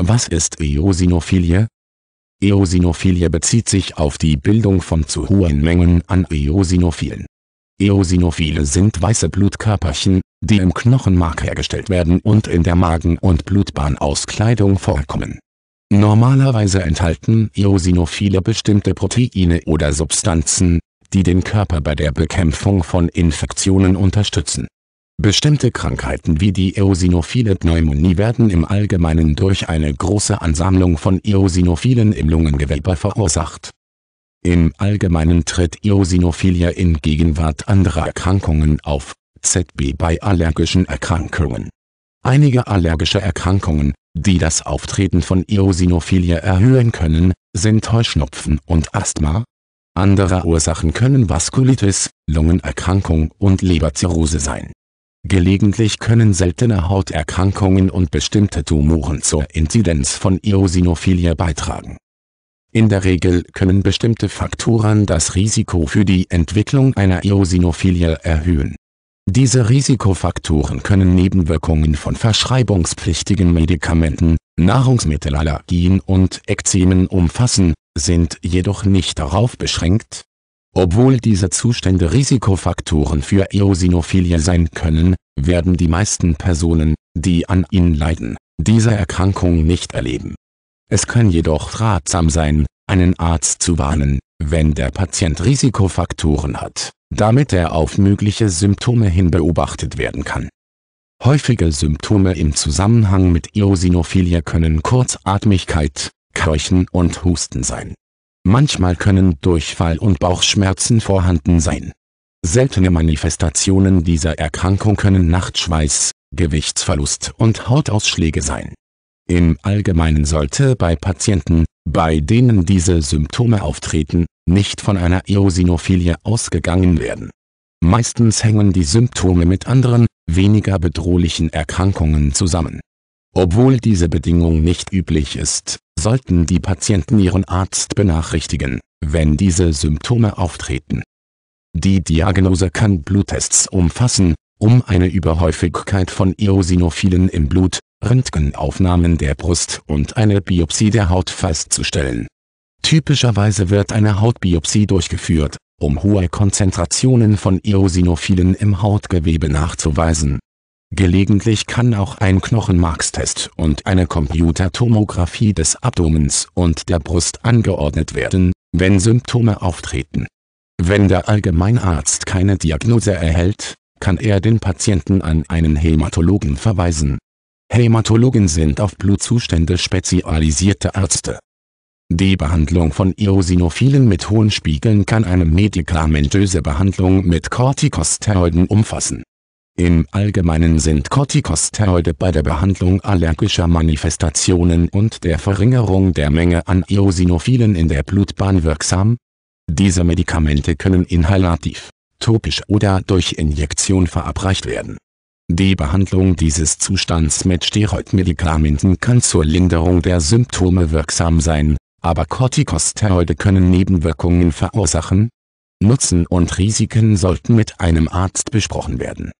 Was ist Eosinophilie? Eosinophilie bezieht sich auf die Bildung von zu hohen Mengen an Eosinophilen. Eosinophile sind weiße Blutkörperchen, die im Knochenmark hergestellt werden und in der Magen- und Blutbahnauskleidung vorkommen. Normalerweise enthalten Eosinophile bestimmte Proteine oder Substanzen, die den Körper bei der Bekämpfung von Infektionen unterstützen Bestimmte Krankheiten wie die eosinophile Pneumonie werden im Allgemeinen durch eine große Ansammlung von Eosinophilen im Lungengewebe verursacht. Im Allgemeinen tritt Eosinophilie in Gegenwart anderer Erkrankungen auf, ZB bei allergischen Erkrankungen. Einige allergische Erkrankungen, die das Auftreten von Eosinophilie erhöhen können, sind Heuschnupfen und Asthma. Andere Ursachen können Vaskulitis, Lungenerkrankung und Leberzirrhose sein Gelegentlich können seltene Hauterkrankungen und bestimmte Tumoren zur Inzidenz von Eosinophilie beitragen. In der Regel können bestimmte Faktoren das Risiko für die Entwicklung einer Eosinophilie erhöhen. Diese Risikofaktoren können Nebenwirkungen von verschreibungspflichtigen Medikamenten, Nahrungsmittelallergien und Ekzemen umfassen, sind jedoch nicht darauf beschränkt, obwohl diese Zustände Risikofaktoren für Eosinophilie sein können, werden die meisten Personen, die an ihnen leiden, diese Erkrankung nicht erleben. Es kann jedoch ratsam sein, einen Arzt zu warnen, wenn der Patient Risikofaktoren hat, damit er auf mögliche Symptome hin beobachtet werden kann. Häufige Symptome im Zusammenhang mit Eosinophilie können Kurzatmigkeit, Keuchen und Husten sein Manchmal können Durchfall und Bauchschmerzen vorhanden sein. Seltene Manifestationen dieser Erkrankung können Nachtschweiß, Gewichtsverlust und Hautausschläge sein. Im Allgemeinen sollte bei Patienten, bei denen diese Symptome auftreten, nicht von einer Eosinophilie ausgegangen werden. Meistens hängen die Symptome mit anderen, weniger bedrohlichen Erkrankungen zusammen obwohl diese Bedingung nicht üblich ist, sollten die Patienten ihren Arzt benachrichtigen, wenn diese Symptome auftreten. Die Diagnose kann Bluttests umfassen, um eine Überhäufigkeit von Eosinophilen im Blut, Röntgenaufnahmen der Brust und eine Biopsie der Haut festzustellen. Typischerweise wird eine Hautbiopsie durchgeführt, um hohe Konzentrationen von Eosinophilen im Hautgewebe nachzuweisen Gelegentlich kann auch ein Knochenmarkstest und eine Computertomographie des Abdomens und der Brust angeordnet werden, wenn Symptome auftreten. Wenn der Allgemeinarzt keine Diagnose erhält, kann er den Patienten an einen Hämatologen verweisen. Hämatologen sind auf Blutzustände spezialisierte Ärzte. Die Behandlung von Eosinophilen mit hohen Spiegeln kann eine medikamentöse Behandlung mit Corticosteroiden umfassen im Allgemeinen sind Corticosteroide bei der Behandlung allergischer Manifestationen und der Verringerung der Menge an Eosinophilen in der Blutbahn wirksam. Diese Medikamente können inhalativ, topisch oder durch Injektion verabreicht werden. Die Behandlung dieses Zustands mit Steroidmedikamenten kann zur Linderung der Symptome wirksam sein, aber Corticosteroide können Nebenwirkungen verursachen. Nutzen und Risiken sollten mit einem Arzt besprochen werden